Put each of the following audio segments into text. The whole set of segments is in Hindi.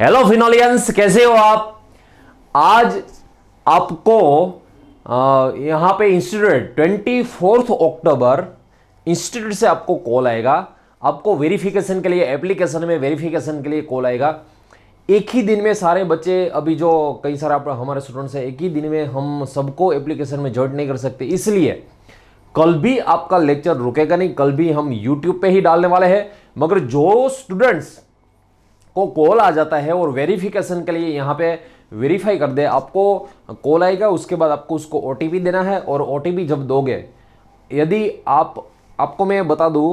हेलो फिनोलियंस कैसे हो आप आज आपको यहाँ पे institute twenty fourth October institute से आपको कॉल आएगा आपको वेरिफिकेशन के लिए एप्लीकेशन में वेरिफिकेशन के लिए कॉल आएगा एक ही दिन में सारे बच्चे अभी जो कई सारे आप हमारे स्टूडेंट्स हैं एक ही दिन में हम सबको एप्लीकेशन में जॉइन नहीं कर सकते इसलिए कल भी आपका लेक्चर रुकेगा नहीं कल भी हम यूट्यूब पे ही डालने वाले हैं मगर जो स्टूडेंट्स को कॉल आ जाता है और वेरिफिकेशन के लिए यहाँ पे वेरीफाई कर दे आपको कॉल आएगा उसके बाद आपको उसको ओ देना है और ओ जब दोगे यदि आप आपको मैं बता दूँ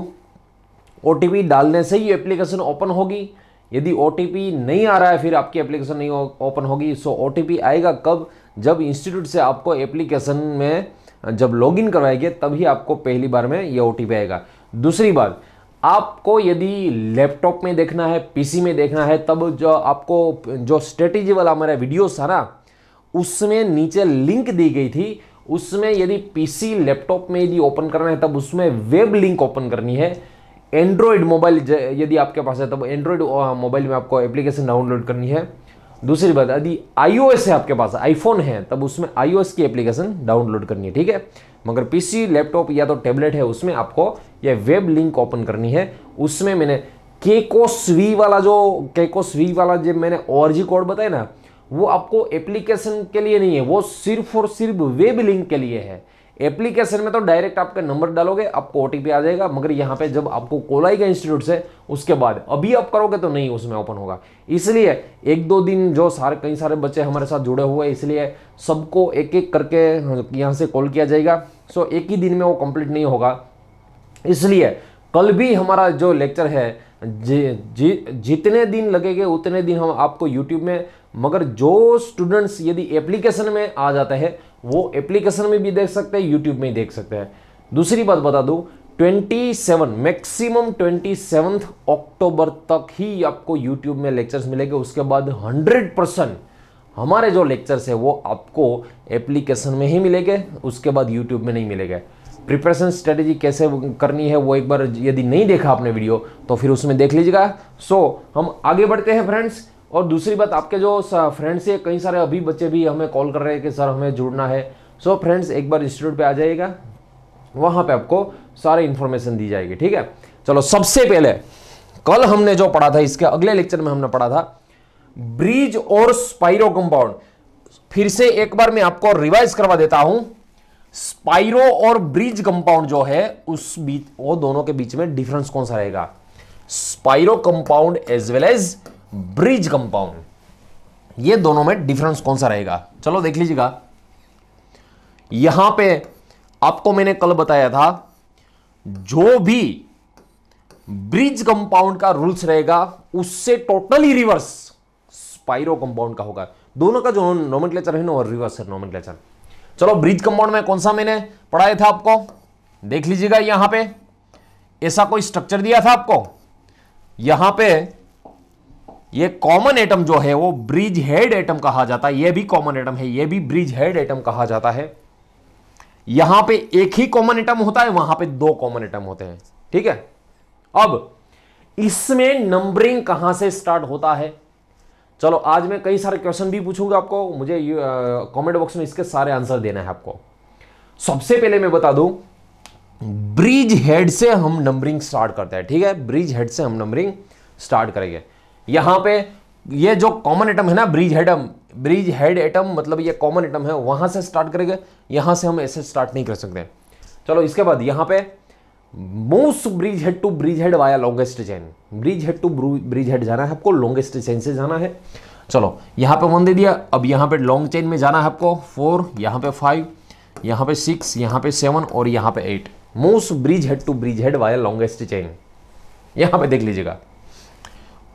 ओ डालने से ही एप्लीकेशन ओपन होगी यदि ओ नहीं आ रहा है फिर आपकी एप्लीकेशन नहीं ओपन होगी सो ओ आएगा कब जब इंस्टीट्यूट से आपको एप्लीकेशन में जब लॉगिन करवाएंगे तभी आपको पहली बार में ये ओ आएगा दूसरी बात आपको यदि लैपटॉप में देखना है पीसी में देखना है तब जो आपको जो स्ट्रेटेजी वाला हमारा वीडियो था ना उसमें नीचे लिंक दी गई थी उसमें यदि पीसी लैपटॉप में यदि ओपन करना है तब उसमें वेब लिंक ओपन करनी है एंड्रॉयड मोबाइल यदि आपके पास है तब एंड्रॉयड मोबाइल में आपको एप्लीकेशन डाउनलोड करनी है दूसरी बात यदि आईओएस है आपके पास आईफोन है तब उसमें आईओएस की एप्लीकेशन डाउनलोड करनी है ठीक है मगर पीसी लैपटॉप या तो टेबलेट है उसमें आपको यह वेब लिंक ओपन करनी है उसमें मैंने केकोस वी वाला जो केकोस वी वाला जो मैंने जी कोड बताया ना वो आपको एप्लीकेशन के लिए नहीं है वो सिर्फ और सिर्फ वेब लिंक के लिए है एप्लीकेशन में तो डायरेक्ट आपका नंबर डालोगे आपको ओ आ जाएगा मगर यहाँ पे जब आपको कॉल आएगा इंस्टीट्यूट से उसके बाद अभी आप करोगे तो नहीं उसमें ओपन होगा इसलिए एक दो दिन जो सारे कई सारे बच्चे हमारे साथ जुड़े हुए हैं इसलिए सबको एक एक करके यहाँ से कॉल किया जाएगा सो एक ही दिन में वो कंप्लीट नहीं होगा इसलिए कल भी हमारा जो लेक्चर है जी, जी जितने दिन लगेंगे उतने दिन हम आपको यूट्यूब में मगर जो स्टूडेंट्स यदि एप्लीकेशन में आ जाता है वो एप्लीकेशन में भी देख सकते हैं यूट्यूब में ही देख सकते हैं दूसरी बात बता दूं 27 मैक्सिमम 27 अक्टूबर तक ही आपको यूट्यूब में लेक्चर्स मिलेंगे उसके बाद 100 परसेंट हमारे जो लेक्चर्स है वो आपको एप्लीकेशन में ही मिलेंगे उसके बाद यूट्यूब में नहीं मिलेगा प्रिपरेशन स्ट्रेटेजी कैसे करनी है वो एक बार यदि नहीं देखा आपने वीडियो तो फिर उसमें देख लीजिएगा सो so, हम आगे बढ़ते हैं फ्रेंड्स और दूसरी बात आपके जो फ्रेंड्स है कई सारे अभी बच्चे भी हमें कॉल कर रहे हैं कि सर हमें जुड़ना है सो so, फ्रेंड्स एक बार इंस्टीट्यूट पर आ जाइएगा वहाँ पर आपको सारी इन्फॉर्मेशन दी जाएगी ठीक है चलो सबसे पहले कल हमने जो पढ़ा था इसके अगले लेक्चर में हमने पढ़ा था ब्रिज और स्पाइरो कंपाउंड फिर से एक बार मैं आपको रिवाइज करवा देता हूं स्पाइरो और ब्रिज कंपाउंड जो है उस बीच वो दोनों के बीच में डिफरेंस कौन सा रहेगा spiro compound as well as bridge compound ये दोनों में डिफरेंस कौन सा रहेगा चलो देख लीजिएगा यहां पे आपको मैंने कल बताया था जो भी ब्रिज कंपाउंड का रूल्स रहेगा उससे टोटली रिवर्स स्पाइरो कंपाउंड का होगा दोनों का जो नॉमेनक्लेचर है ना रिवर्स है नॉमेनक्लेचर चलो ब्रिज कंपाउंड में कौन सा मैंने पढ़ाया था आपको देख लीजिएगा यहां पे ऐसा कोई स्ट्रक्चर दिया था आपको यहां पे ये कॉमन एटम जो है वो ब्रिज हेड एटम कहा जाता है ये भी कॉमन एटम है ये भी ब्रिज हेड एटम कहा जाता है यहां पे एक ही कॉमन एटम होता है वहां पे दो कॉमन एटम होते हैं ठीक है अब इसमें नंबरिंग कहां से स्टार्ट होता है चलो आज मैं कई सारे क्वेश्चन भी पूछूंगा आपको मुझे कमेंट बॉक्स में इसके सारे आंसर देना है आपको सबसे पहले मैं बता दूं ब्रिज हेड से हम नंबरिंग स्टार्ट करते हैं ठीक है ब्रिज हेड से हम नंबरिंग स्टार्ट करेंगे यहां पे ये जो कॉमन एटम है ना bridge head atom bridge head atom मतलब ये कॉमन एटम है वहां से स्टार्ट करेंगे यहां से हम ऐसे स्टार्ट नहीं कर सकते चलो इसके बाद यहां पर most bridge head to bridge head via longest chain bridge head to bridge head जाना है आपको लॉन्गेस्ट चेन से जाना है चलो यहाँ पे वन दे दिया अब यहाँ पे लॉन्ग चेन में जाना है आपको फोर यहाँ पे फाइव यहाँ पे सिक्स यहाँ पे सेवन और यहाँ पे at most bridge head to bridge head via longest chain यहाँ पे देख लीजिएगा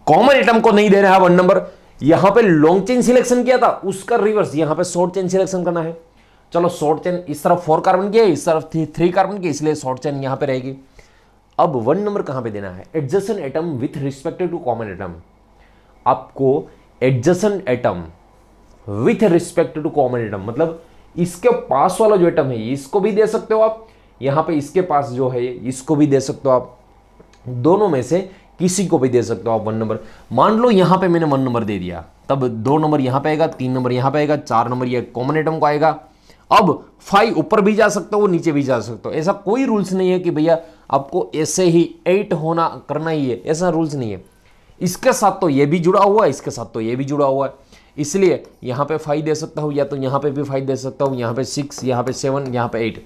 कॉमन आइटम को नहीं दे रहा है वन नंबर यहाँ पे लॉन्ग चेन सिलेक्शन किया था उसका रिवर्स यहाँ पे शॉर्ट चेन सिलेक्शन करना है चलो शॉर्ट चेन इस तरफ फोर कार्बन की है इस तरफ थ्री थ्री कार्बन की इसलिए शॉर्ट चेन यहाँ पे रहेगी अब वन नंबर कहाँ पे देना है adjacent atom with respected to common atom आपको adjacent atom with respect to common atom मतलब इसके पास वाला जो एटम है इसको भी दे सकते हो आप यहाँ पे इसके पास जो है इसको भी दे सकते हो आप दोनों में से किसी को भी दे सकते हो आप वन नंबर मान लो यहाँ पे मैंने वन नंबर दे दिया तब दो नंबर यहाँ पे आएगा तीन नंबर यहाँ पे आएगा चार नंबर ये कॉमन एटम को आएगा अब फाइव ऊपर भी जा सकते हो नीचे भी जा सकते हो ऐसा कोई रूल्स नहीं है कि भैया आपको ऐसे ही एट होना करना ही है ऐसा रूल्स नहीं है इसके साथ तो ये भी जुड़ा हुआ है इसके साथ तो ये भी जुड़ा हुआ है इसलिए यहाँ पे फाइव दे सकता हूँ या तो यहाँ पे भी फाइव दे सकता हूँ यहाँ पे सिक्स यहाँ पे सेवन यहाँ पे एट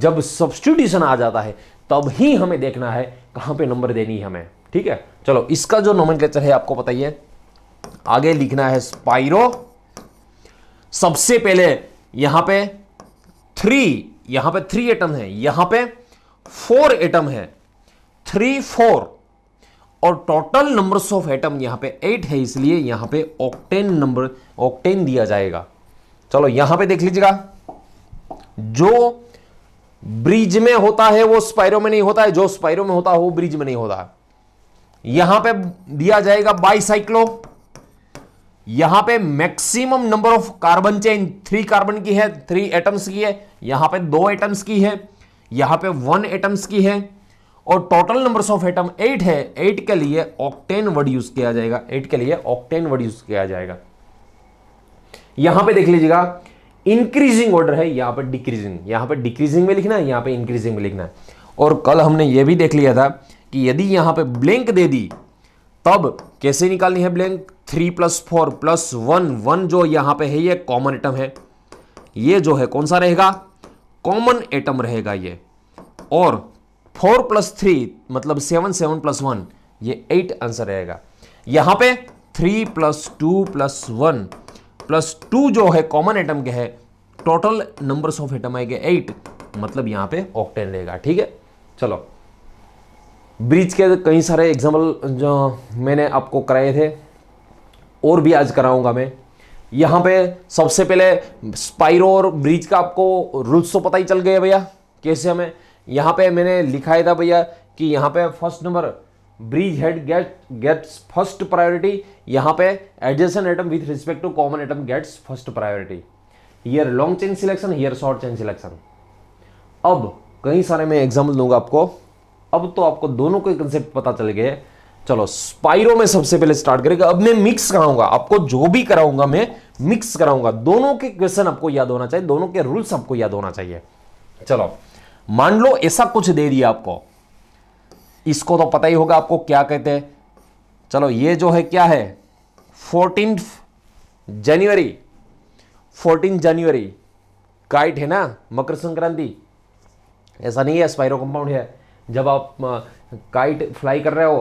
जब सब्सटीट्यूशन आ जाता है तब ही हमें देखना है कहाँ पे नंबर देनी है हमें ठीक है चलो इसका जो नोमन है आपको बताइए आगे लिखना है स्पाइरो सबसे पहले यहां पे थ्री यहां पे थ्री एटम है यहां पे फोर एटम है थ्री फोर और टोटल नंबर्स ऑफ एटम यहां पे एट है इसलिए यहां पे ऑक्टेन नंबर ऑक्टेन दिया जाएगा चलो यहां पे देख लीजिएगा जो ब्रिज में होता है वो स्पाइरो में नहीं होता है जो स्पाइरो में होता है वो ब्रिज में नहीं होता है यहां पे दिया जाएगा बाईसाइक्लो यहां पे maximum number of carbon chain three carbon की है थ्री एटम्स की है यहां पे दो एटम्स की है यहां पे वन एटम्स की है और total numbers of atom eight है एट के लिए ऑक्टेन वर्ड यूज किया जाएगा एट के लिए ऑक्टेन वर्ड यूज किया जाएगा यहां पे देख लीजिएगा इंक्रीजिंग ऑर्डर है यहां पर डिक्रीजिंग यहां पर डिक्रीजिंग में लिखना है यहां पे इंक्रीजिंग में लिखना है और कल हमने ये भी देख लिया था कि यदि यहां पे ब्लैंक दे दी तब कैसे निकालनी है blank three plus four plus one one जो यहां पे है ये कॉमन एटम है ये जो है कौन सा रहेगा कॉमन एटम रहेगा ये और फोर प्लस थ्री मतलब सेवन सेवन प्लस वन ये एट आंसर रहेगा यहां पे three plus two plus one plus two जो है कॉमन एटम के है टोटल नंबर्स ऑफ एटम आएगा एट मतलब यहां पे ऑक्टेन रहेगा ठीक है चलो ब्रिज के कई सारे एग्जाम्पल जो मैंने आपको कराए थे और भी आज कराऊंगा मैं यहाँ पे सबसे पहले स्पाइरो और ब्रिज का आपको रूल्स तो पता ही चल गया भैया कैसे हमें यहाँ पे मैंने लिखा था भैया कि यहाँ पे first number bridge head get gets first priority यहाँ पे adjacent atom with respect to common atom gets first priority here long chain selection here short chain selection अब कई सारे मैं एग्जाम्पल दूंगा आपको अब तो आपको दोनों के कंसेप्ट पता चल गए चलो स्पाइरो में सबसे पहले स्टार्ट करेगा अब मैं मिक्स कराऊंगा आपको जो भी कराऊंगा मैं मिक्स कराऊंगा दोनों के क्वेश्चन आपको याद होना चाहिए दोनों के रूल्स आपको याद होना चाहिए चलो मान लो ऐसा कुछ दे दिया आपको इसको तो पता ही होगा आपको क्या कहते हैं चलो ये जो है क्या है fourteen January fourteen January kite है ना मकर संक्रांति ऐसा नहीं है स्पाइरो कंपाउंड है जब आप काइट फ्लाई कर रहे हो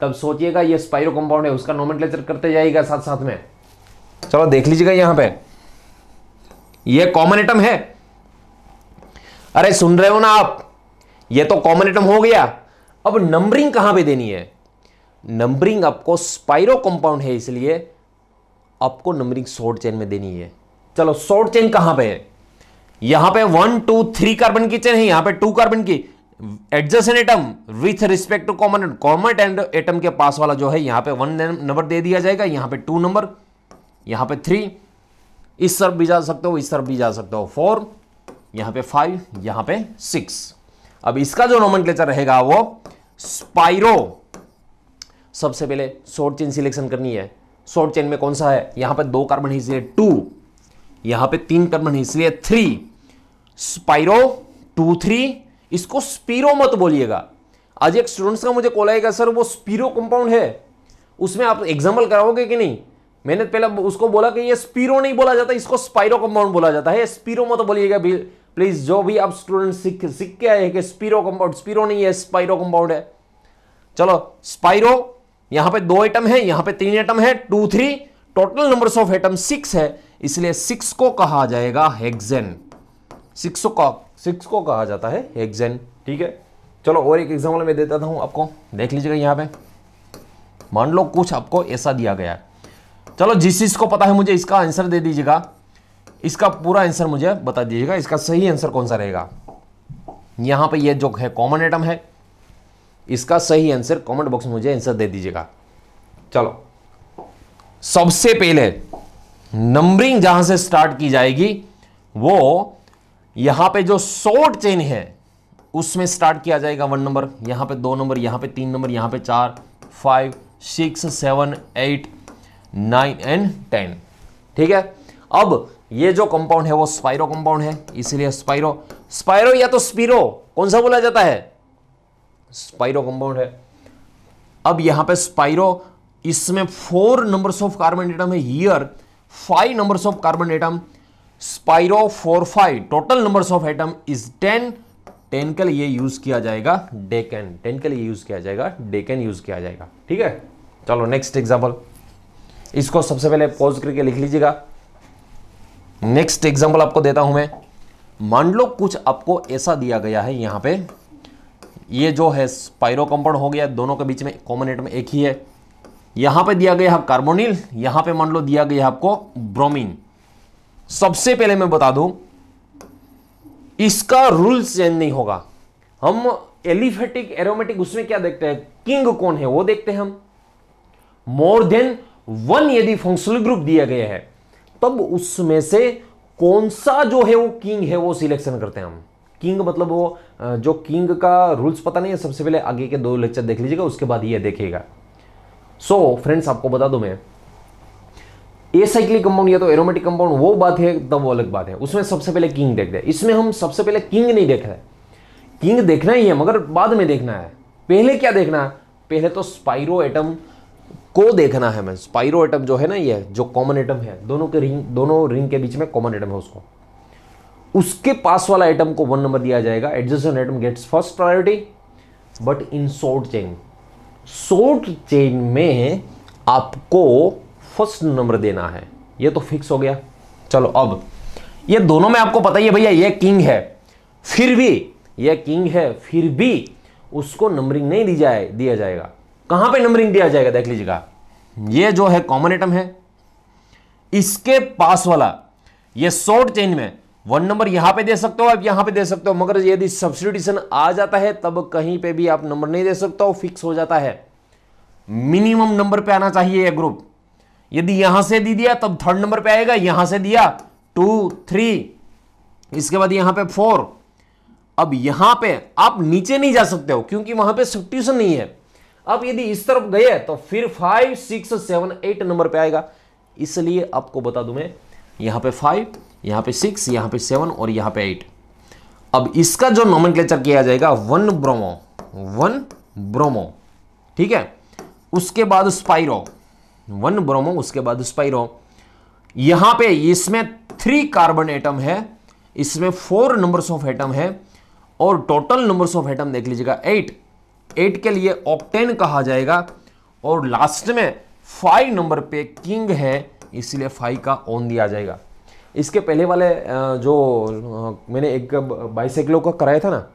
तब सोचिएगा ये स्पाइरो कंपाउंड है उसका नोमेंट करते जाइएगा साथ साथ में चलो देख लीजिएगा यहां पे ये कॉमन एटम है अरे सुन रहे हो ना आप ये तो कॉमन एटम हो गया अब नंबरिंग कहां पे देनी है नंबरिंग आपको स्पाइरो कंपाउंड है इसलिए आपको नंबरिंग शॉर्ट चेन में देनी है चलो शॉर्ट चेन कहां पे है यहां पे वन टू थ्री कार्बन की चेन है यहां पे टू कार्बन की adjacent atom with respect to common and common and atom के पास वाला जो है यहां पे वन नंबर दे दिया जाएगा यहां पे टू नंबर यहां पे थ्री इस तरफ भी जा सकते हो इस तरफ भी जा सकते हो फोर यहां पे फाइव यहां पे सिक्स अब इसका जो नोमन रहेगा वो स्पाइरो सबसे पहले शॉर्ट चेन सिलेक्शन करनी है शॉर्ट चेन में कौन सा है यहां पे दो कार्बन है इसलिए टू यहां पे तीन कार्बन है इसलिए थ्री स्पाइरो टू थ्री इसको स्पीरो मत बोलिएगा आज एक स्टूडेंट्स का मुझे कॉल आएगा सर वो स्पीरो कंपाउंड है उसमें आप एग्जाम्पल कराओगे कि नहीं मैंने पहले उसको बोला कि ये स्पीरो नहीं बोला जाता इसको स्पाइरो कंपाउंड बोला जाता है स्पीरो मत बोलिएगा प्लीज जो भी आप स्टूडेंट सीख सीख के आए हैं कि स्पीरो कंपाउंड स्पीरो नहीं है स्पाइरो कंपाउंड है चलो स्पाइरो यहां पे दो आइटम है यहां पे तीन आइटम है two three total number of atom six है इसलिए सिक्स को कहा जाएगा हेक्सेन सिक्सो सिक्स को कहा जाता है हेक्सेन ठीक है चलो और एक एग्जाम्पल मैं देता था हूँ आपको देख लीजिएगा यहाँ पे मान लो कुछ आपको ऐसा दिया गया है चलो जिस चीज़ को पता है मुझे इसका आंसर दे दीजिएगा इसका पूरा आंसर मुझे बता दीजिएगा इसका सही आंसर कौन सा रहेगा यहाँ पे ये जो है कॉमन आइटम है इसका सही आंसर कमेंट बॉक्स में मुझे आंसर दे दीजिएगा चलो सबसे पहले नंबरिंग जहां से स्टार्ट की जाएगी वो यहां पे जो शॉर्ट चेन है उसमें स्टार्ट किया जाएगा वन नंबर यहां पे दो नंबर यहां पे तीन नंबर यहां पे चार five six seven eight nine and ten ठीक है अब ये जो कंपाउंड है वो स्पाइरो कंपाउंड है इसीलिए स्पाइरो स्पाइरो या तो स्पीरो कौन सा बोला जाता है स्पाइरो कंपाउंड है अब यहां पे स्पाइरो इसमें four numbers of carbon atom है here five numbers of carbon atom five total number of atom is ten ten के लिए यूज किया जाएगा डेकन टेन के लिए यूज किया जाएगा डेकन यूज किया जाएगा ठीक है चलो नेक्स्ट एग्जाम्पल इसको सबसे पहले पॉज करके लिख लीजिएगा नेक्स्ट एग्जाम्पल आपको देता हूं मैं मान लो कुछ आपको ऐसा दिया गया है यहां पे ये जो है स्पाइरो कंपाउंड हो गया दोनों के बीच में कॉमन एटम एक ही है यहां पे दिया गया है कार्बोनिल यहां पे मान लो दिया गया है आपको ब्रोमीन सबसे पहले मैं बता दूं इसका रूल चेंज नहीं होगा हम एलिफेटिक एरोमेटिक उसमें क्या देखते हैं किंग कौन है वो देखते हैं हम मोर देन वन यदि फंक्शनल ग्रुप दिया गया है तब उसमें से कौन सा जो है वो किंग है वो सिलेक्शन करते हैं हम किंग मतलब वो जो किंग का रूल्स पता नहीं है सबसे पहले आगे के दो लेक्चर देख लीजिएगा उसके बाद ये देखेगा सो so, फ्रेंड्स आपको बता दूं मैं ए साइक्लिक कंपाउंड या तो एरोमेटिक कंपाउंड वो बात है तब वो अलग बात है उसमें सबसे पहले किंग देख दे इसमें हम सबसे पहले किंग नहीं देख रहे किंग देखना ही है मगर बाद में देखना है पहले क्या देखना है पहले तो स्पाइरो एटम को देखना है मैं स्पाइरो एटम जो है ना ये जो कॉमन एटम है दोनों के रिंग दोनों रिंग के बीच में कॉमन एटम है उसको उसके पास वाला एटम को वन नंबर दिया जाएगा adjacent atom gets first priority but in short chain short chain में आपको फर्स्ट नंबर देना है ये तो फिक्स हो गया चलो अब ये दोनों में आपको पता ही है भैया ये किंग है फिर भी ये किंग है फिर भी उसको नंबरिंग नहीं दी जाए दिया जाएगा कहां पे नंबरिंग दिया जाएगा देख लीजिएगा ये जो है कॉमन आइटम है इसके पास वाला ये शॉर्ट चेन में वन नंबर यहां पे दे सकते हो आप यहां पे दे सकते हो मगर यदि सब्सिट्यूशन आ जाता है तब कहीं पे भी आप नंबर नहीं दे सकते हो फिक्स हो जाता है मिनिमम नंबर पे आना चाहिए यह ग्रुप यदि यहां से दे दिया तब थर्ड नंबर पे आएगा यहां से दिया टू थ्री इसके बाद यहां पे फोर अब यहां पे आप नीचे नहीं जा सकते हो क्योंकि वहां पे सब्ट्यूशन नहीं है अब यदि इस तरफ गए तो फिर five six seven eight number पे आएगा इसलिए आपको बता दू मैं यहां पे फाइव यहां पे सिक्स यहां पे सेवन और यहां पे एट अब इसका जो नॉमन किया जाएगा वन ब्रोमो वन ब्रोमो ठीक है उसके बाद स्पाइरो वन ब्रोमो उसके बाद स्पाइरो यहां पे इसमें थ्री कार्बन एटम है इसमें फोर नंबर्स ऑफ एटम है और टोटल नंबर्स ऑफ एटम देख लीजिएगा एट एट के लिए ऑक्टेन कहा जाएगा और लास्ट में फाइव नंबर पे किंग है इसलिए फाइव का ऑन दिया जाएगा इसके पहले वाले जो मैंने एक बाईसाइकिलों का कराया था ना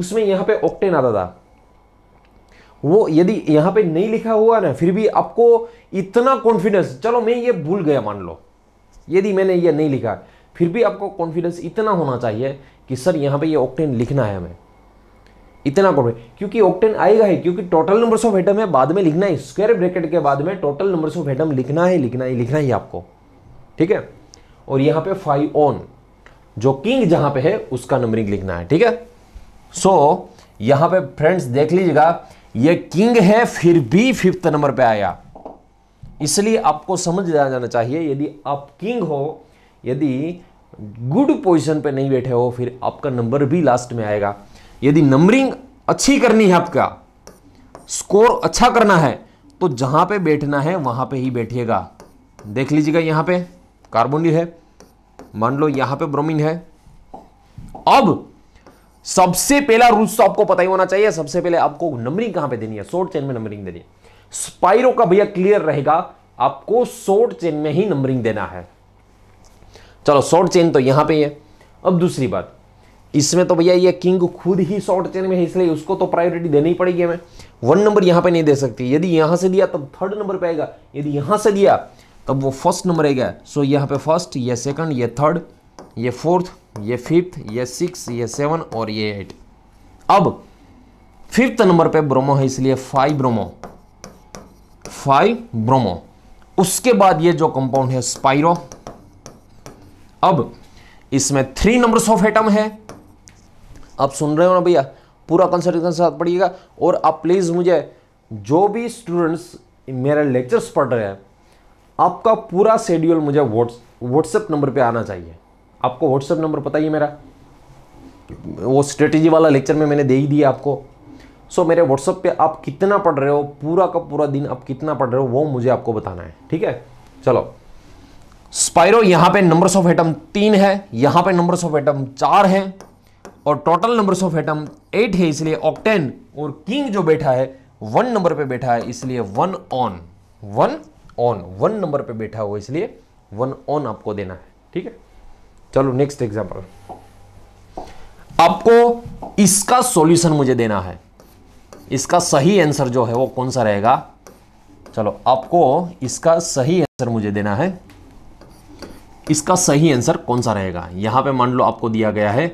उसमें यहाँ पे ऑक्टेन आता था वो यदि यहाँ पे नहीं लिखा हुआ ना फिर भी आपको इतना कॉन्फिडेंस चलो मैं ये भूल गया मान लो यदि मैंने ये नहीं लिखा फिर भी आपको कॉन्फिडेंस इतना होना चाहिए कि सर यहाँ पे ये ऑक्टेन लिखना है हमें इतना कॉन्फिडेंस क्योंकि ऑक्टेन आएगा ही क्योंकि टोटल नंबर ऑफ एटम है बाद में लिखना है स्क्वेयर ब्रैकेट के बाद में टोटल नंबर ऑफ एटम लिखना है लिखना ही लिखना ही आपको ठीक है और यहाँ पे फाइव ऑन जो किंग जहां पर है उसका नंबरिंग लिखना है ठीक है सो so, यहाँ पे फ्रेंड्स देख लीजिएगा ये किंग है फिर भी फिफ्थ नंबर पे आया इसलिए आपको समझ जाना चाहिए यदि आप किंग हो यदि गुड पोजीशन पे नहीं बैठे हो फिर आपका नंबर भी लास्ट में आएगा यदि नंबरिंग अच्छी करनी है आपका स्कोर अच्छा करना है तो जहां पे बैठना है वहां पे ही बैठिएगा देख लीजिएगा यहां पे कार्बोनिल है मान लो यहां पे ब्रोमीन है अब सबसे पहला रूल्स तो आपको पता ही होना चाहिए सबसे पहले आपको नंबरिंग कहां पे देनी है शॉर्ट चेन में नंबरिंग देनी है स्पाइरो का भैया क्लियर रहेगा आपको शॉर्ट चेन में ही नंबरिंग देना है चलो शॉर्ट चेन तो यहां पे है अब दूसरी बात इसमें तो भैया ये किंग खुद ही शॉर्ट चेन में है इसलिए उसको तो प्रायोरिटी देनी ही पड़ेगी हमें वन नंबर यहां पे नहीं दे सकती यदि यहां से दिया तब थर्ड नंबर पे आएगा यदि यहां से दिया तब वो फर्स्ट नंबर आएगा सो यहां पे फर्स्ट ये सेकंड ये थर्ड ये फोर्थ ये फिफ्थ ये सिक्स ये सेवन और ये एट अब फिफ्थ नंबर पे ब्रोमो है इसलिए फाइव ब्रोमो फाइव ब्रोमो उसके बाद ये जो कंपाउंड है स्पाइरो अब इसमें थ्री नंबर्स ऑफ एटम है आप सुन रहे हो ना भैया पूरा कंसर्ट के साथ पढ़िएगा और आप प्लीज़ मुझे जो भी स्टूडेंट्स मेरा लेक्चर्स पढ़ रहे हैं आपका पूरा शेड्यूल मुझे व्हाट्सएप नंबर पे आना चाहिए आपको व्हाट्सअप नंबर पता ही मेरा वो स्ट्रेटेजी वाला लेक्चर में मैंने दे ही दिया आपको सो so, मेरे व्हाट्सअप पे आप कितना पढ़ रहे हो पूरा का पूरा दिन आप कितना पढ़ रहे हो वो मुझे आपको बताना है ठीक है चलो स्पायरो यहां पे नंबर्स ऑफ एटम तीन है यहाँ पे नंबर्स ऑफ एटम चार है और total numbers of atom eight है इसलिए ऑक्टेन और किंग जो बैठा है वन नंबर पे बैठा है इसलिए one on one on one number पे बैठा हुआ इसलिए वन ऑन आपको देना है ठीक है चलो नेक्स्ट एग्जाम्पल आपको इसका सॉल्यूशन मुझे देना है इसका सही आंसर जो है वो कौन सा रहेगा चलो आपको इसका सही आंसर मुझे देना है इसका सही आंसर कौन सा रहेगा यहां पे मान लो आपको दिया गया है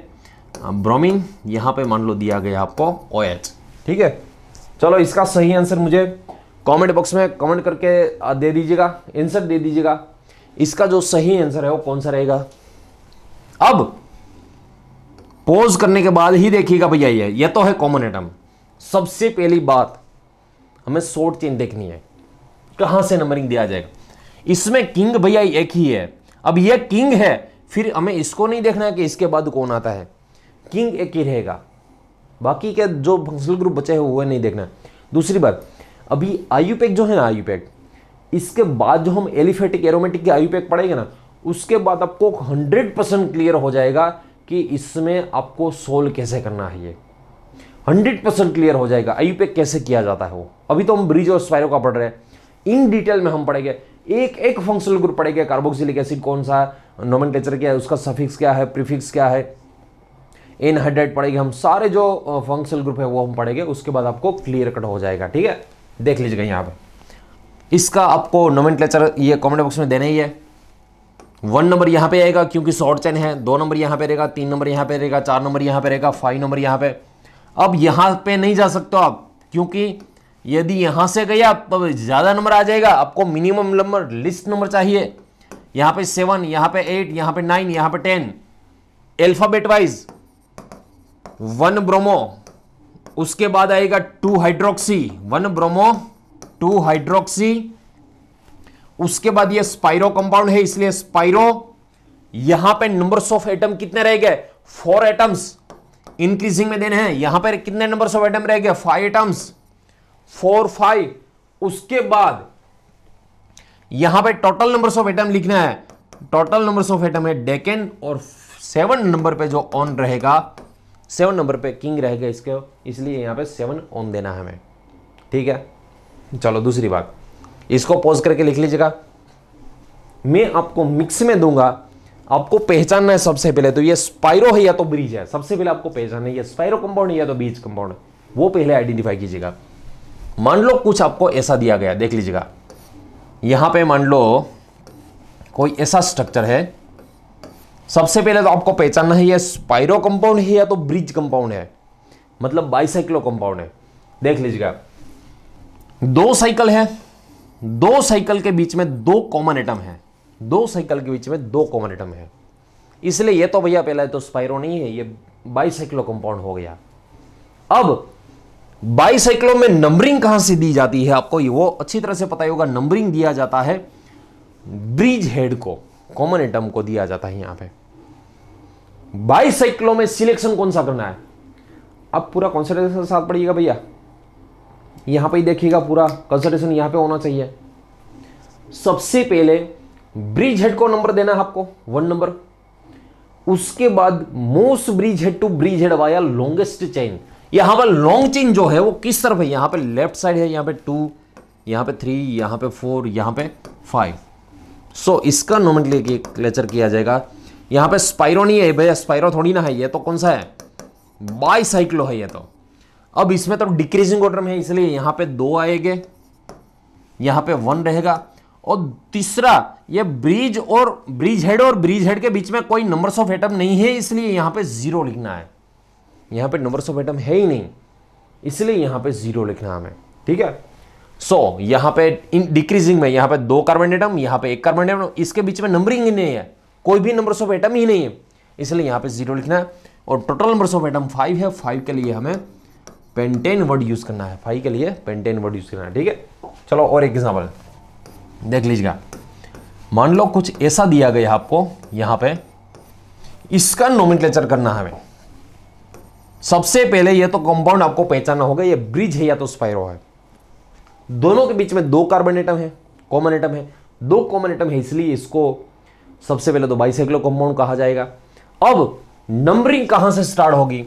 ब्रोमीन यहां पे मान लो दिया गया आपको ओ OH, ठीक है चलो इसका सही आंसर मुझे कमेंट बॉक्स में कमेंट करके दे दीजिएगा आंसर दे दीजिएगा इसका जो सही आंसर है वो कौन सा रहेगा अब पोज करने के बाद ही देखिएगा भैया ये ये तो है कॉमन एटम सबसे पहली बात हमें शॉर्ट चेन देखनी है कहां से नंबरिंग दिया जाएगा इसमें किंग भैया एक ही है अब ये किंग है फिर हमें इसको नहीं देखना है कि इसके बाद कौन आता है किंग एक ही रहेगा बाकी के जो फंक्शनल ग्रुप बचे हैं वो नहीं देखना है दूसरी बात अभी आयुपेक जो है ना आयु इसके बाद जो हम एलिफेटिक एरोमेटिक के आयु पढ़ेंगे ना उसके बाद आपको हंड्रेड परसेंट क्लियर हो जाएगा कि इसमें आपको सोल्व कैसे करना है ये हंड्रेड परसेंट क्लियर हो जाएगा आई पे कैसे किया जाता है वो अभी तो हम ब्रिज और स्पायरो का पढ़ रहे हैं इन डिटेल में हम पढ़ेंगे एक एक फंक्शनल ग्रुप पढ़ेंगे कार्बोक्सिलिक एसिड कौन सा नोमेंटेचर क्या है उसका सफिक्स क्या है प्रीफिक्स क्या है इन हंड्रेड पढ़ेंगे हम सारे जो फंक्शनल ग्रुप है वो हम पढ़ेंगे उसके बाद आपको क्लियर कट हो जाएगा ठीक है देख लीजिएगा यहाँ पर इसका आपको नोमेन ये कमेंट बॉक्स में देना ही है वन नंबर यहाँ पे आएगा क्योंकि शॉर्ट चैन है दो नंबर यहाँ पे रहेगा तीन नंबर यहाँ पे रहेगा चार नंबर यहाँ पे रहेगा फाइव नंबर यहाँ पे अब यहाँ पे नहीं जा सकते आप क्योंकि यदि यहाँ से गया तो ज़्यादा नंबर आ जाएगा आपको मिनिमम नंबर लिस्ट नंबर चाहिए यहाँ पे सेवन यहाँ पे एट यहाँ पे नाइन यहाँ पे ten alphabet wise one bromo उसके बाद आएगा two hydroxy one bromo two hydroxy उसके बाद ये स्पाइरो कंपाउंड है इसलिए स्पाइरो यहां पे नंबर्स ऑफ एटम कितने रह गए फोर एटम्स इंक्रीजिंग में देने हैं यहां पर कितने नंबर ऑफ एटम रह गए फाइव एटम्स फोर फाइव उसके बाद यहां पे टोटल नंबर ऑफ एटम लिखना है टोटल नंबर ऑफ एटम है डेकेन और सेवन नंबर पे जो ऑन रहेगा सेवन नंबर पे किंग रहेगा इसके इसलिए यहां पे सेवन ऑन देना है हमें ठीक है चलो दूसरी बात इसको पॉज करके लिख लीजिएगा मैं आपको मिक्स में दूंगा आपको पहचानना है सबसे पहले तो ये स्पाइरो है या तो ब्रिज है सबसे पहले आपको पहचानना है ये स्पाइरो कंपाउंड है या तो बीज कंपाउंड वो पहले आइडेंटिफाई कीजिएगा मान लो कुछ आपको ऐसा दिया गया देख लीजिएगा यहां पे मान लो कोई ऐसा स्ट्रक्चर है सबसे पहले तो आपको पहचानना है ये स्पाइरो कंपाउंड है या तो ब्रिज कंपाउंड है मतलब बाईसाइक्लो कंपाउंड है देख लीजिएगा दो साइकिल है दो साइकिल के बीच में दो कॉमन एटम है दो साइकिल के बीच में दो कॉमन एटम है इसलिए ये तो भैया पहला तो स्पाइरो नहीं है ये बाईसाइक्लो कंपाउंड हो गया अब बाईसाइक्लो में नंबरिंग कहां से दी जाती है आपको ये वो अच्छी तरह से पता ही होगा नंबरिंग दिया जाता है ब्रिज हेड को कॉमन एटम को दिया जाता है यहां पे बाईसाइक्लो में सिलेक्शन कौन सा करना है अब पूरा कॉन्सेंट्रेशन साथ पढ़िएगा भैया यहाँ पर ही देखिएगा पूरा कंसल्टेशन यहाँ पे होना चाहिए सबसे पहले ब्रिज हेड को नंबर देना है आपको वन नंबर उसके बाद most bridge head to bridge head via longest chain यहां पर लॉन्ग चेन जो है वो किस तरफ है यहां पे लेफ्ट साइड है यहां पे टू यहां पे थ्री यहां पे फोर यहां पे फाइव सो so, इसका नोमेंट लेचर किया जाएगा यहां पे स्पाइरो नहीं है भैया स्पाइरो थोड़ी ना है ये तो कौन सा है बाईसाइक्लो है ये तो अब इसमें तो डिक्रीजिंग ऑर्डर में है इसलिए यहां पे दो आएंगे यहां पे वन रहेगा और तीसरा ये ब्रिज और ब्रिज हेड और ब्रिज हेड के बीच में कोई नंबर ऑफ एटम नहीं है इसलिए यहां पे जीरो लिखना है यहां पे नंबर ऑफ एटम है ही नहीं इसलिए यहां पे जीरो लिखना हमें ठीक है सो so, यहां पे इन डिक्रीजिंग में यहां पे दो कार्बन एटम यहां पे एक कार्बन एटम इसके बीच में नंबरिंग ही नहीं है कोई भी नंबर ऑफ एटम ही नहीं है इसलिए यहां पे जीरो लिखना है और total number of atom five है फाइव के लिए हमें पेंटेन वर्ड यूज करना है फाई के लिए पेंटेन वर्ड यूज करना है ठीक है चलो और एक एग्जाम्पल देख लीजिएगा मान लो कुछ ऐसा दिया गया आपको यहां पे इसका नोमिनक्लेचर करना है हमें सबसे पहले ये तो कंपाउंड आपको पहचानना होगा ये ब्रिज है या तो स्पाइरो है दोनों के बीच में दो कार्बन एटम है कॉमन एटम है दो कॉमन एटम है इसलिए इसको सबसे पहले तो बाइसाइक्लो कंपाउंड कहा जाएगा अब नंबरिंग कहां से स्टार्ट होगी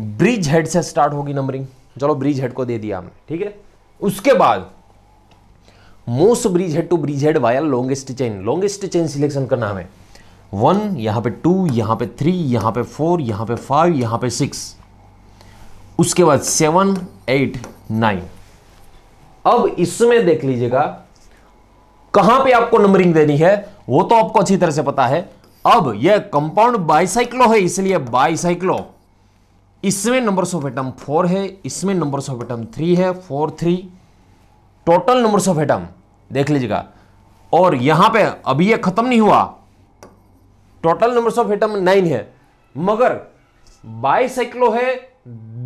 ब्रिज हेड से स्टार्ट होगी नंबरिंग चलो ब्रिज हेड को दे दिया हमने ठीक है उसके बाद most bridge head to bridge head via longest chain longest chain selection करना हमें वन यहां पे टू यहां पे थ्री यहां पे फोर यहां पे फाइव यहां पे सिक्स उसके बाद सेवन एट नाइन अब इसमें देख लीजिएगा कहां पे आपको नंबरिंग देनी है वो तो आपको अच्छी तरह से पता है अब यह कंपाउंड बाइसाइक्लो है इसलिए बाइसाइक्लो इसमें नंबर्स ऑफ एटम फोर है इसमें नंबर्स ऑफ एटम थ्री है four three total numbers of atom देख लीजिएगा और यहां पे अभी ये खत्म नहीं हुआ total numbers of atom nine है मगर बाईसाइक्लो है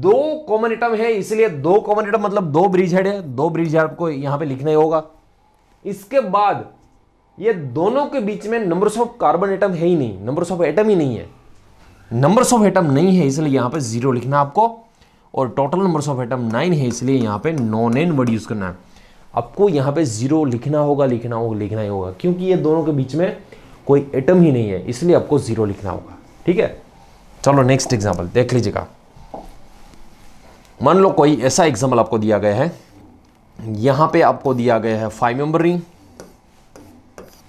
दो कॉमन एटम है इसलिए दो कॉमन एटम मतलब दो ब्रिज हेड है दो ब्रिज हेड को यहां पे लिखना ही होगा इसके बाद ये दोनों के बीच में नंबर्स ऑफ कार्बन एटम है ही नहीं नंबर्स ऑफ एटम ही नहीं है नंबर्स ऑफ एटम नहीं है इसलिए यहाँ पे जीरो लिखना आपको और total numbers of atom nine है इसलिए यहाँ पे नॉन एन वर्ड यूज़ करना है आपको यहाँ पे जीरो लिखना होगा लिखना होगा लिखना ही होगा क्योंकि ये दोनों के बीच में कोई एटम ही नहीं है इसलिए आपको जीरो लिखना होगा ठीक है चलो नेक्स्ट एग्जाम्पल देख लीजिएगा मान लो कोई ऐसा एग्जाम्पल आपको दिया गया है यहाँ पे आपको दिया गया है फाइव मेंबर रिंग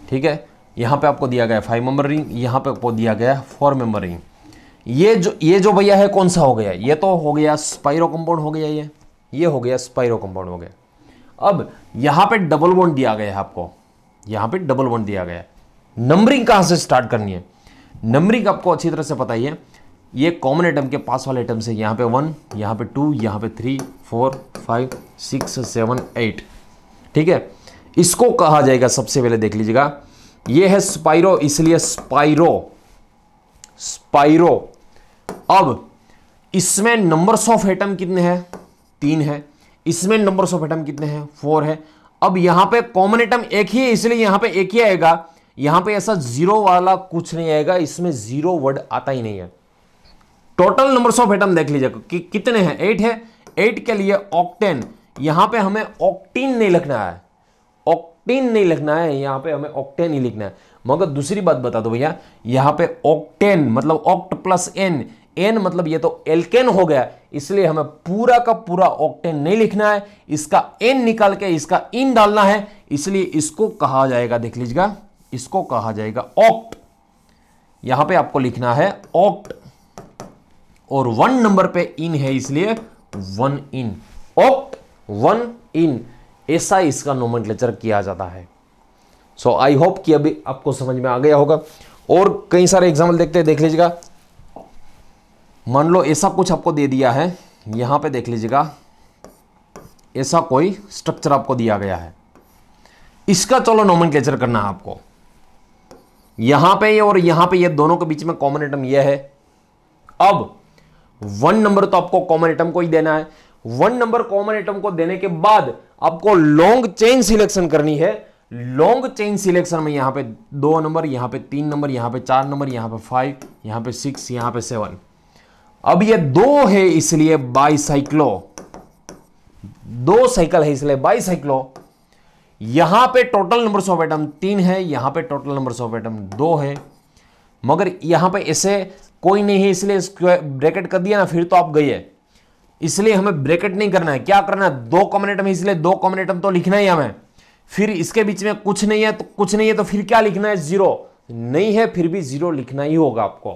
ठीक है यहाँ पे आपको दिया गया है फाइव मेंबर रिंग यहाँ पे आपको दिया गया है फोर मेंबर रिंग ये जो ये जो भैया है कौन सा हो गया ये तो हो गया स्पाइरो कंपाउंड हो गया ये ये हो गया स्पाइरो कंपाउंड हो गया अब यहां पे डबल बॉन्ड दिया गया है आपको यहां पे डबल बॉन्ड दिया गया है नंबरिंग कहां से स्टार्ट करनी है नंबरिंग आपको अच्छी तरह से पता ही है ये कॉमन आइटम के पास वाले आइटम से यहां पे वन यहां पे टू यहां पे three four five six seven eight ठीक है इसको कहा जाएगा सबसे पहले देख लीजिएगा ये है स्पाइरो इसलिए स्पाइरो स्पाइरो अब इसमें नंबर्स ऑफ एटम कितने हैं तीन है इसमें नंबर्स ऑफ एटम कितने हैं फोर है अब यहां पे कॉमन एटम एक ही है इसलिए यहां पे एक ही आएगा यहां पे ऐसा जीरो वाला कुछ नहीं आएगा इसमें जीरो वर्ड आता ही नहीं है टोटल नंबर्स ऑफ एटम देख लीजिए कि कितने हैं एट है एट के लिए ऑक्टेन यहां पे हमें ऑक्टीन नहीं लिखना है ऑक्टीन नहीं लिखना है यहां पे हमें ऑक्टेन ही लिखना है मगर दूसरी बात बता दो भैया यहां पे ऑक्टेन मतलब ऑक्ट प्लस एन एन मतलब ये तो एल्केन हो गया इसलिए हमें पूरा का पूरा ऑक्टेन नहीं लिखना है इसका एन निकाल के इसका इन डालना है इसलिए इसको कहा जाएगा देख लीजिएगा इसको कहा जाएगा ऑक्ट यहां पे आपको लिखना है ऑक्ट और वन नंबर पे इन है इसलिए one ene oct one ene ऐसा इसका नोमेंटलेचर किया जाता है सो आई होप कि अभी आपको समझ में आ गया होगा और कई सारे एग्जाम्पल देखते हैं देख लीजिएगा मान लो ऐसा कुछ आपको दे दिया है यहाँ पे देख लीजिएगा ऐसा कोई स्ट्रक्चर आपको दिया गया है इसका चलो नोमन करना है आपको यहां पे और यहां पे ये दोनों के बीच में कॉमन एटम ये है अब वन नंबर तो आपको कॉमन आइटम को ही देना है वन नंबर कॉमन एटम को देने के बाद आपको लॉन्ग चेन सिलेक्शन करनी है लॉन्ग चेन सिलेक्शन में यहां पे दो नंबर यहां पे तीन नंबर यहां पे चार नंबर यहां पे फाइव यहां पे सिक्स यहां पे सेवन अब ये दो है इसलिए बाईसाइक्लो दो साइकिल है इसलिए बाईसाइक्लो यहां पे टोटल नंबर्स ऑफ एटम तीन है यहां पे टोटल नंबर्स ऑफ एटम दो है मगर यहां पे ऐसे कोई नहीं है इसलिए ब्रैकेट कर दिया ना फिर तो आप है इसलिए हमें ब्रैकेट नहीं करना है क्या करना है दो कॉमन इसलिए दो कॉमनेटम तो लिखना ही हमें फिर इसके बीच में कुछ नहीं है तो कुछ नहीं है तो फिर क्या लिखना है जीरो नहीं है फिर भी जीरो लिखना ही होगा आपको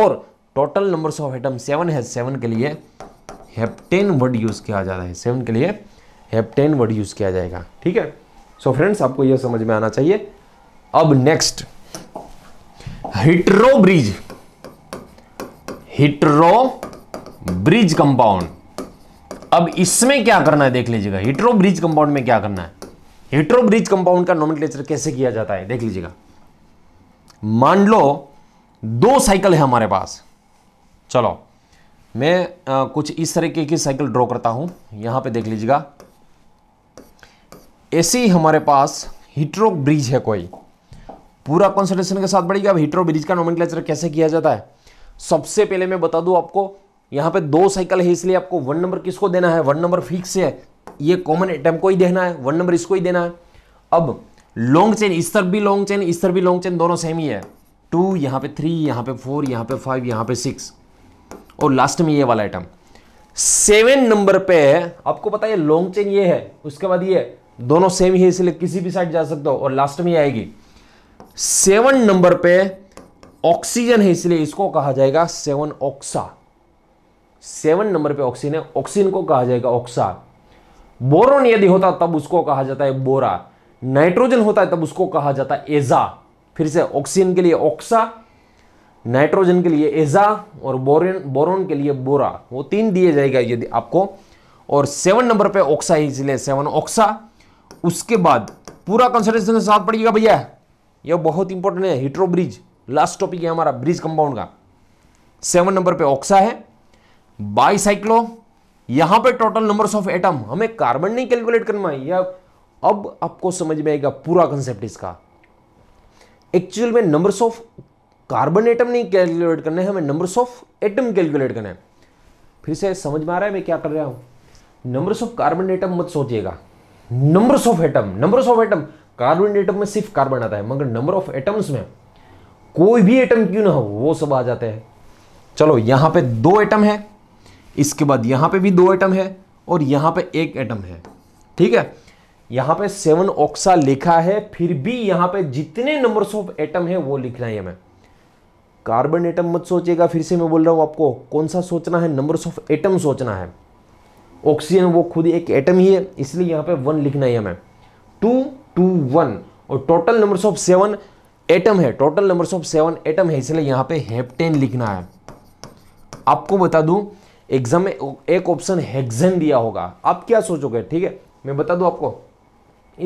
और total numbers of atom seven है सेवन के लिए हेप्टेन वर्ड यूज़ किया जाता है सेवन के लिए हेप्टेन वर्ड यूज़ किया जाएगा ठीक है सो so फ्रेंड्स आपको यह समझ में आना चाहिए अब next hetero bridge hetero bridge compound अब इसमें क्या करना है देख लीजिएगा हिट्रो ब्रिज कंपाउंड में क्या करना है हिट्रो ब्रिज कंपाउंड का नोमिनेचर कैसे किया जाता है देख लीजिएगा मान लो दो साइकिल है हमारे पास चलो मैं आ, कुछ इस तरीके की साइकिल ड्रॉ करता हूं यहां पे देख लीजिएगा ऐसे ही हमारे पास हिट्रो ब्रिज है कोई पूरा कॉन्सेंट्रेशन के साथ बढ़ेगा अब हिट्रो ब्रिज का नोमेन कैसे किया जाता है सबसे पहले मैं बता दू आपको यहां पे दो साइकिल है इसलिए आपको वन नंबर किसको देना है वन नंबर फिक्स है ये कॉमन आइटम को ही देना है वन नंबर इसको ही देना है अब लॉन्ग चेन इस तरफ भी लॉन्ग चेन इस तरफ भी लॉन्ग चेन दोनों सेम ही है टू यहां पे थ्री यहां पे फोर यहां पे फाइव यहां पे सिक्स और लास्ट में ये वाला आइटम सेवन नंबर पे है आपको पता है लॉन्ग चेन ये है उसके बाद ये दोनों सेम ही है इसलिए किसी भी साइड जा सकते हो और लास्ट में ये आएगी सेवन नंबर पे ऑक्सीजन है इसलिए इसको कहा जाएगा सेवन ऑक्सा सेवन नंबर पे ऑक्सीजन है ऑक्सीजन को कहा जाएगा ऑक्सा बोरोन यदि होता तब उसको कहा जाता है बोरा नाइट्रोजन होता है तब उसको कहा जाता है एजा फिर से ऑक्सीजन के लिए ऑक्सा नाइट्रोजन के लिए एजा और बोरन बोरोन के लिए बोरा वो तीन दिए जाएगा यदि आपको और सेवन नंबर पे ऑक्सा ही इसलिए सेवन ऑक्सा उसके बाद पूरा कंसल्टेशन साथ पड़िएगा भैया ये बहुत इंपॉर्टेंट है हिट्रो ब्रिज लास्ट टॉपिक है हमारा ब्रिज कंपाउंड का सेवन नंबर पे ऑक्सा है बाईसाइक्लो यहां पे टोटल नंबर्स ऑफ एटम हमें कार्बन नहीं कैलकुलेट करना है या अब आपको समझ में आएगा पूरा कंसेप्ट इसका एक्चुअल में नंबर्स ऑफ कार्बन एटम नहीं कैलकुलेट करने हैं हमें नंबर्स ऑफ एटम कैलकुलेट करने हैं फिर से समझ में आ रहा है मैं क्या कर रहा हूं नंबर्स ऑफ कार्बन एटम मत सोचिएगा numbers of atom numbers of atom carbon atom में सिर्फ कार्बन आता है मगर नंबर ऑफ एटम्स में कोई भी एटम क्यों ना हो वो सब आ जाते हैं चलो यहां पे दो एटम है इसके बाद यहां पे भी दो एटम है और यहां पे एक एटम है ठीक है यहां पे सेवन ऑक्सा लिखा है फिर भी यहां पे जितने नंबर्स ऑफ एटम है वो लिखना है हमें कार्बन एटम मत सोचेगा फिर से मैं बोल रहा हूँ आपको कौन सा सोचना है नंबर्स ऑफ एटम सोचना है ऑक्सीजन वो खुद एक एटम ही है इसलिए यहाँ पे वन लिखना ही हमें टू टू वन और total numbers of seven atom है total numbers of seven atom है इसलिए यहाँ पे हेप्टेन लिखना है आपको बता दूं एग्जाम में एक ऑप्शन हेक्सेन दिया होगा आप क्या सोचोगे ठीक है मैं बता दूं आपको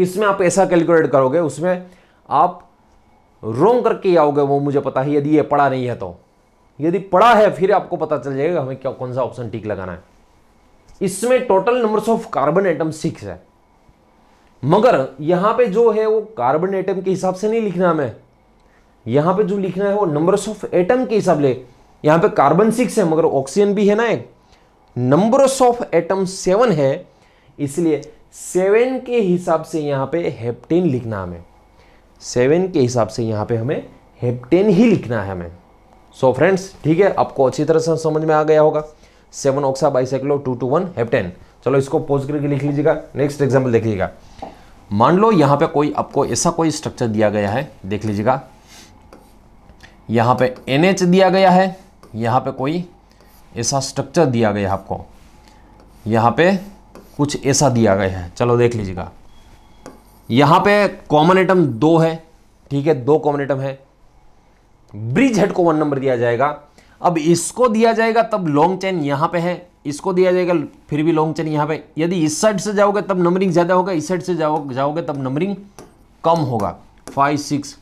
इसमें आप ऐसा कैलकुलेट करोगे उसमें आप रोंग करके आओगे वो मुझे पता है यदि ये पड़ा नहीं है तो यदि पड़ा है फिर आपको पता चल जाएगा हमें क्या कौन सा ऑप्शन टिक लगाना है इसमें total numbers of carbon atom six है मगर यहां पे जो है वो कार्बन एटम के हिसाब से नहीं लिखना हमें यहां पे जो लिखना है वो नंबर्स ऑफ एटम के हिसाब से यहां पे कार्बन सिक्स है मगर ऑक्सीजन भी है ना एक नंबर्स ऑफ एटम सेवन है इसलिए सेवन के हिसाब से यहां पे हेप्टेन लिखना हमें सेवन के हिसाब से यहाँ पे हमें हेप्टेन ही लिखना है हमें सो फ्रेंड्स ठीक है आपको अच्छी तरह से समझ में आ गया होगा seven oxa bicyclo two two one heptane चलो इसको पोज करके लिख लीजिएगा नेक्स्ट एग्जाम्पल देख लीजिएगा मान लो यहाँ पे कोई आपको ऐसा कोई स्ट्रक्चर दिया गया है देख लीजिएगा यहाँ पे एन दिया गया है यहाँ पे कोई ऐसा स्ट्रक्चर दिया गया है आपको यहाँ पे कुछ ऐसा दिया गया है चलो देख लीजिएगा यहां पे कॉमन एटम दो है ठीक है दो कॉमन एटम है ब्रिज हेड को वन नंबर दिया जाएगा अब इसको दिया जाएगा तब लॉन्ग चेन यहां पे है इसको दिया जाएगा फिर भी लॉन्ग चेन यहां पे यदि इस साइड से जाओगे तब नंबरिंग ज्यादा होगा इस साइड से जाओ जाओगे तब नंबरिंग कम होगा फाइव सिक्स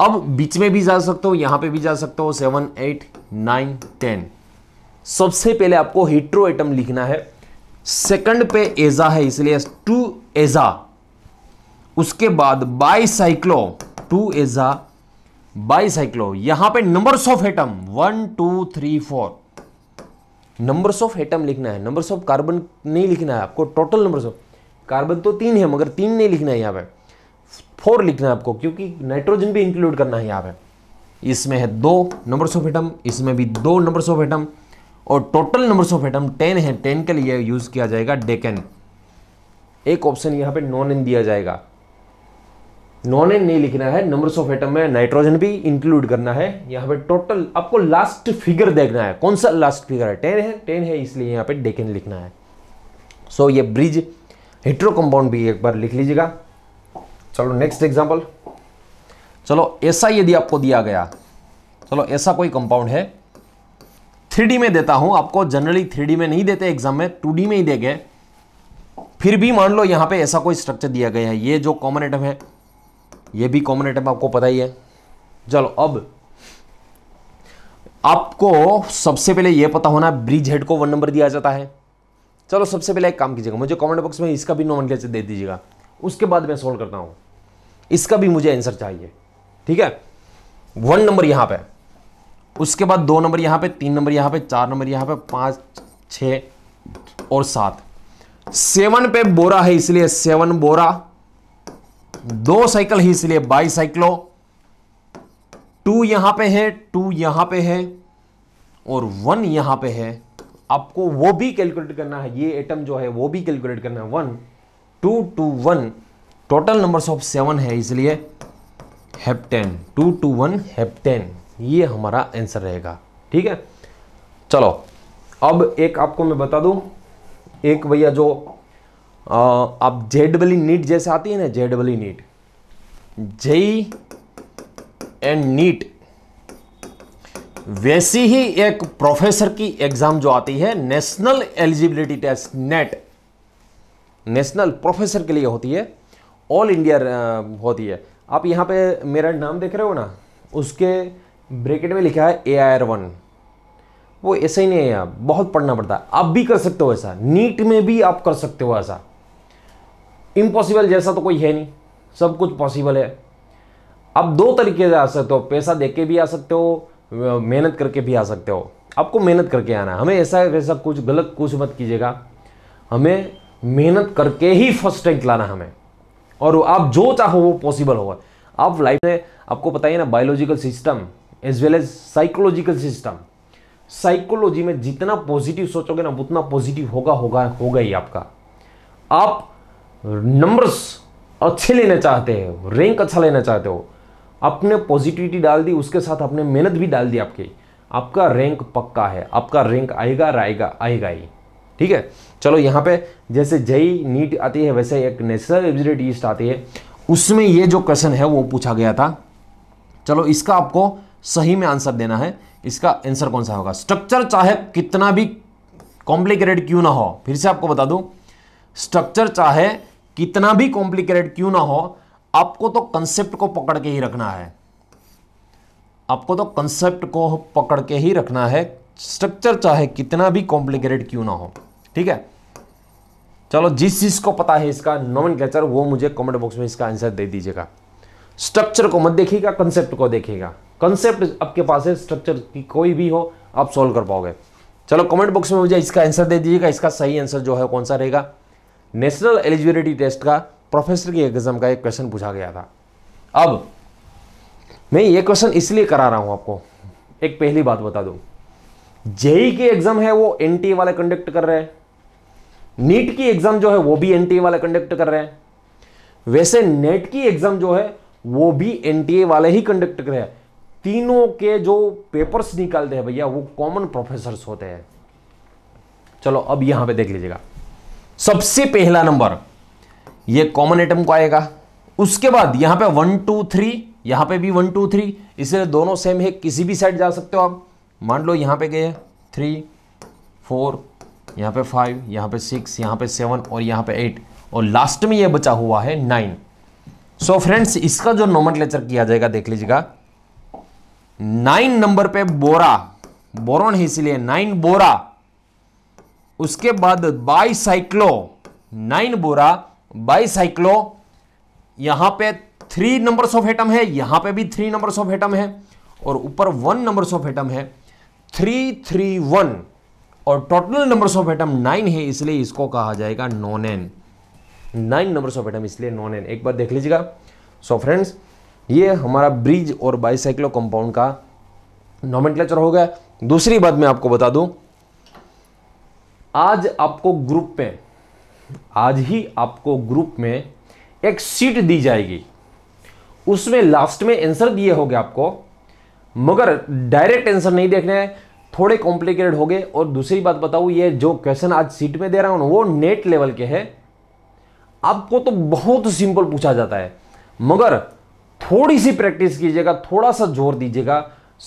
अब बीच में भी जा सकते हो यहां पे भी जा सकते हो सेवन एट नाइन टेन सबसे पहले आपको हिट्रो एटम लिखना है सेकंड पे एजा है इसलिए टू एजा उसके बाद bicyclo two is a bicyclo यहां पे numbers of atom one two three four numbers of atom लिखना है नंबर्स ऑफ कार्बन नहीं लिखना है आपको टोटल नंबर्स ऑफ कार्बन तो तीन है मगर तीन नहीं लिखना है यहाँ पे फोर लिखना है आपको क्योंकि नाइट्रोजन भी इंक्लूड करना है यहाँ पे इसमें है दो नंबर्स ऑफ एटम इसमें भी दो नंबर्स ऑफ एटम और total numbers of atom ten है टेन के लिए यूज़ किया जाएगा डेकेन एक ऑप्शन यहाँ पे नॉन इन दिया जाएगा नॉन एन नहीं लिखना है नंबर्स ऑफ एटम में नाइट्रोजन भी इंक्लूड करना है यहाँ पे टोटल आपको लास्ट फिगर देखना है कौन सा लास्ट फिगर है टेन है टेन है इसलिए यहाँ पे डेकेन लिखना है सो so, ये ब्रिज हेट्रो कंपाउंड भी एक बार लिख लीजिएगा चलो नेक्स्ट एग्जाम्पल चलो ऐसा यदि आपको दिया गया चलो ऐसा कोई कंपाउंड है थ्री में देता हूं आपको जनरली थ्री में नहीं देते एग्जाम में टू में ही दे गए फिर भी मान लो यहाँ पे ऐसा कोई स्ट्रक्चर दिया गया है ये जो कॉमन एटम है ये भी कॉमन आइटम आपको पता ही है चलो अब आपको सबसे पहले यह पता होना ब्रिज हेड को वन नंबर दिया जाता है चलो सबसे पहले एक काम कीजिएगा मुझे कमेंट बॉक्स में इसका भी नॉन दे दीजिएगा उसके बाद मैं सोल्व करता हूं इसका भी मुझे आंसर चाहिए ठीक है वन नंबर यहां पे उसके बाद दो नंबर यहां पे तीन नंबर यहां पे चार नंबर यहां पे पांच छ और सात सेवन पे बोरा है इसलिए सेवन बोरा दो साइकिल ही इसलिए बाई साइक्लो टू यहां पे है टू यहां पे है और वन यहां पे है आपको वो भी कैलकुलेट करना है ये एटम जो है वो भी कैलकुलेट करना है one two two one total number of seven है इसलिए heptane two two one heptane ये हमारा आंसर रहेगा ठीक है चलो अब एक आपको मैं बता दूं एक भैया जो अब जेड डबल नीट जैसे आती है ना Z double NEET JEE and NEET वैसी ही एक प्रोफेसर की एग्जाम जो आती है national eligibility test NET national professor के लिए होती है ऑल इंडिया होती है आप यहाँ पे मेरा नाम देख रहे हो ना उसके ब्रैकेट में लिखा है ए आई आर वन वो ऐसा ही नहीं है यहाँ बहुत पढ़ना पड़ता है आप भी कर सकते हो ऐसा नीट में भी आप कर सकते हो ऐसा इम्पॉसिबल जैसा तो कोई है नहीं सब कुछ पॉसिबल है आप दो तरीके से आ सकते हो पैसा दे के भी आ सकते हो मेहनत करके भी आ सकते हो आपको मेहनत करके आना है हमें ऐसा वैसा कुछ गलत कुछ मत कीजिएगा हमें मेहनत करके ही फर्स्ट रैंक लाना हमें और आप जो चाहो वो पॉसिबल होगा आप लाइफ में आपको पता ही ना biological system as well as psychological system psychology में जितना पॉजिटिव सोचोगे ना उतना पॉजिटिव होगा होगा होगा ही आपका आप नंबर्स अच्छे लेना चाहते हो रैंक अच्छा लेना चाहते हो आपने पॉजिटिविटी डाल दी उसके साथ अपने मेहनत भी डाल दी आपकी आपका रैंक पक्का है आपका रैंक आएगा आएगा आएगा ही ठीक है चलो यहाँ पे जैसे जई नीट आती है वैसे एक नेशनल एग्जिट ईस्ट आती है उसमें ये जो क्वेश्चन है वो पूछा गया था चलो इसका आपको सही में आंसर देना है इसका आंसर कौन सा होगा स्ट्रक्चर चाहे कितना भी कॉम्प्लिकेटेड क्यों ना हो फिर से आपको बता दूं स्ट्रक्चर चाहे कितना भी कॉम्प्लिकेटेड क्यों ना हो आपको तो कंसेप्ट को पकड़ के ही रखना है आपको तो कंसेप्ट को पकड़ के ही रखना है स्ट्रक्चर चाहे कितना भी कॉम्प्लिकेटेड क्यों ना हो ठीक है चलो जिस चीज को पता है इसका कैचर वो मुझे कमेंट बॉक्स में इसका आंसर दे दीजिएगा स्ट्रक्चर को मत देखिएगा कंसेप्ट को देखिएगा कंसेप्ट आपके पास है स्ट्रक्चर की कोई भी हो आप सॉल्व कर पाओगे चलो कमेंट बॉक्स में मुझे इसका आंसर दे दीजिएगा इसका सही आंसर जो है कौन सा रहेगा नेशनल एलिजिबिलिटी टेस्ट का प्रोफेसर की एग्जाम का एक क्वेश्चन पूछा गया था अब मैं ये क्वेश्चन इसलिए करा रहा हूं आपको एक पहली बात बता दू जेई की एग्जाम है वो एन वाले कंडक्ट कर रहे हैं नीट की एग्जाम जो है वो भी एन वाले कंडक्ट कर रहे हैं वैसे नेट की एग्जाम जो है वो भी एन वाले ही कंडक्ट कर रहे हैं तीनों के जो पेपर्स निकालते हैं भैया वो कॉमन प्रोफेसर होते हैं चलो अब यहां पे देख लीजिएगा सबसे पहला नंबर ये कॉमन एटम को आएगा उसके बाद यहां पे वन टू थ्री यहां पे भी वन टू थ्री इसलिए दोनों सेम है किसी भी साइड जा सकते हो आप मान लो यहां पे गए थ्री फोर यहां पे फाइव यहां पे सिक्स यहां पे सेवन और यहां पे एट और लास्ट में ये बचा हुआ है नाइन सो फ्रेंड्स इसका जो नोमन किया जाएगा देख लीजिएगा नाइन नंबर पे बोरा बोरोन है इसीलिए नाइन बोरा उसके बाद बाईसाइक्लो नाइन बोरा बाईसाइक्लो यहां पे थ्री नंबर्स ऑफ एटम है यहां पे भी थ्री नंबर्स ऑफ एटम है और ऊपर वन नंबर्स ऑफ एटम है थ्री थ्री वन और total numbers of atom nine है इसलिए इसको कहा जाएगा nonene nine number of atom इसलिए नॉन एन एक बार देख लीजिएगा सो फ्रेंड्स ये हमारा ब्रिज और बाईसाइक्लो कंपाउंड का नॉमेंट हो गया दूसरी बात मैं आपको बता दूं आज आपको ग्रुप में आज ही आपको ग्रुप में एक सीट दी जाएगी उसमें लास्ट में आंसर दिए होंगे आपको मगर डायरेक्ट आंसर नहीं देखने हैं थोड़े कॉम्प्लिकेटेड हो गए और दूसरी बात बताऊं ये जो क्वेश्चन आज सीट में दे रहा हूं ना वो नेट लेवल के हैं आपको तो बहुत सिंपल पूछा जाता है मगर थोड़ी सी प्रैक्टिस कीजिएगा थोड़ा सा जोर दीजिएगा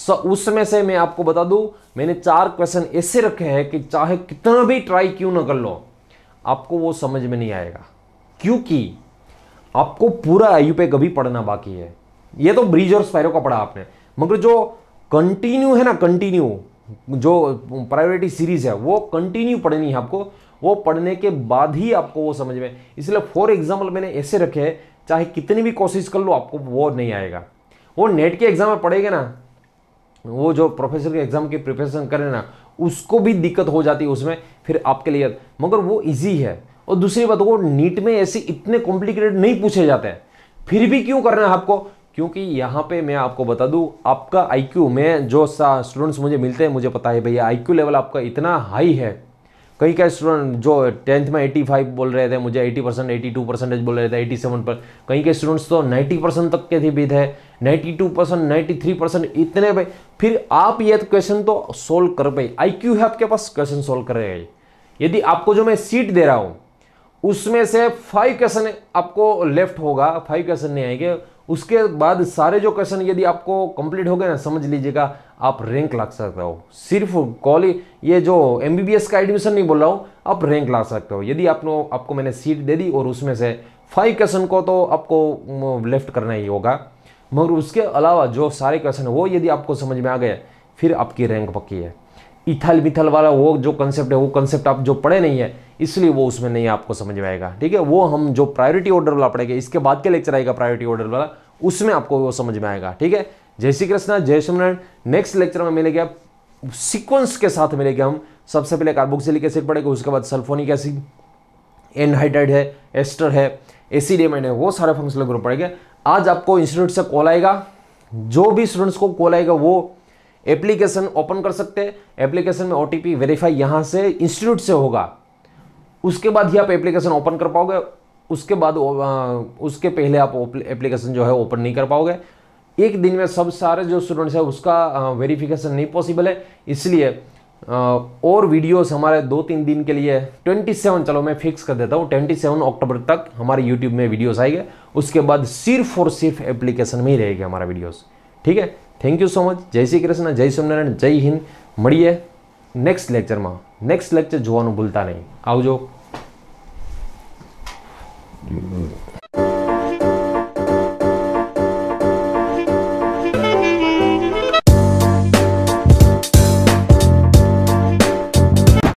उसमें से मैं आपको बता दूं मैंने चार क्वेश्चन ऐसे रखे हैं कि चाहे कितना भी ट्राई क्यों ना कर लो आपको वो समझ में नहीं आएगा क्योंकि आपको पूरा आयु पे कभी पढ़ना बाकी है ये तो ब्रिज और स्पायरो का पढ़ा आपने मगर जो कंटिन्यू है ना कंटिन्यू जो प्रायोरिटी सीरीज है वो कंटिन्यू पढ़नी है आपको वो पढ़ने के बाद ही आपको वो समझ में इसलिए फॉर एग्जाम्पल मैंने ऐसे रखे हैं चाहे कितनी भी कोशिश कर लो आपको वो नहीं आएगा वो नेट के एग्जाम में पढ़ेगा ना वो जो प्रोफेसर के एग्जाम की प्रिपरेशन करें ना उसको भी दिक्कत हो जाती है उसमें फिर आपके लिए मगर वो इजी है और दूसरी बात वो नीट में ऐसे इतने कॉम्प्लिकेटेड नहीं पूछे जाते हैं फिर भी क्यों करना है आपको क्योंकि यहाँ पे मैं आपको बता दूँ आपका आईक्यू में जो सा स्टूडेंट्स मुझे मिलते हैं मुझे पता है भैया आईक्यू लेवल आपका इतना हाई है कई कई स्टूडेंट जो टेंथ में 85 बोल रहे थे मुझे 80 परसेंट एटी टू परसेंटेज बोल रहे थे 87 पर कई कई स्टूडेंट्स तो 90 परसेंट तक के भी थे 92 परसेंट नाइन्टी परसेंट इतने पे फिर आप ये क्वेश्चन तो सोल्व तो कर पाए आई क्यू है आपके पास क्वेश्चन सोल्व कर रहे हैं यदि आपको जो मैं सीट दे रहा हूँ उसमें से फाइव क्वेश्चन आपको लेफ्ट होगा फाइव क्वेश्चन नहीं आएंगे उसके बाद सारे जो क्वेश्चन यदि आपको कंप्लीट हो गए ना समझ लीजिएगा आप रैंक ला सकते हो सिर्फ कॉलेज ये जो एम का एडमिशन नहीं बोल रहा हूँ आप रैंक ला सकते हो यदि आपको आपको मैंने सीट दे दी और उसमें से फाइव क्वेश्चन को तो आपको लेफ्ट करना ही होगा मगर उसके अलावा जो सारे क्वेश्चन वो यदि आपको समझ में आ गए फिर आपकी रैंक पक्की है इथल मिथल वाला वो जो कंसेप्ट है वो कंसेप्ट आप जो पढ़े नहीं है इसलिए वो उसमें नहीं आपको समझ में आएगा ठीक है वो हम जो प्रायोरिटी ऑर्डर वाला पढ़ेंगे इसके बाद के लेक्चर आएगा प्रायोरिटी ऑर्डर वाला उसमें आपको वो समझ में आएगा ठीक है जय श्री कृष्णा जय श्रीनारायण नेक्स्ट लेक्चर में मिलेगा आप सिक्वेंस के साथ मिलेगा हम सबसे पहले कार्बोक्सिलिक एसिड पड़ेगा उसके बाद सल्फोनिक एसिड एनहाइड्राइड है एस्टर है एसिडियमेंट है वो सारे फंक्शनल ग्रुप पड़ेगा आज आपको इंस्टीट्यूट से कॉल आएगा जो भी स्टूडेंट्स को कॉल आएगा वो एप्लीकेशन ओपन कर सकते हैं एप्लीकेशन में ओ टी वेरीफाई यहाँ से इंस्टीट्यूट से होगा उसके बाद ही आप एप्लीकेशन ओपन कर पाओगे उसके बाद उसके पहले आप एप्लीकेशन जो है ओपन नहीं कर पाओगे एक दिन में सब सारे जो स्टूडेंट्स है उसका वेरिफिकेशन नहीं पॉसिबल है इसलिए और वीडियोस हमारे दो तीन दिन के लिए 27 चलो मैं फिक्स कर देता हूँ 27 अक्टूबर तक हमारे यूट्यूब में वीडियोस आएंगे उसके बाद सिर्फ और सिर्फ एप्लीकेशन में ही रहेगा हमारा वीडियोस ठीक है થેન્ક યુ સો મચ જય શ્રી કૃષ્ણ જય સ્વામિનારાયણ જય હિન્દ મળીએ નેક્સ્ટ લેક્ચરમાં નેક્સ્ટ લેક્ચર જોવાનું ભૂલતા નહીં આવજો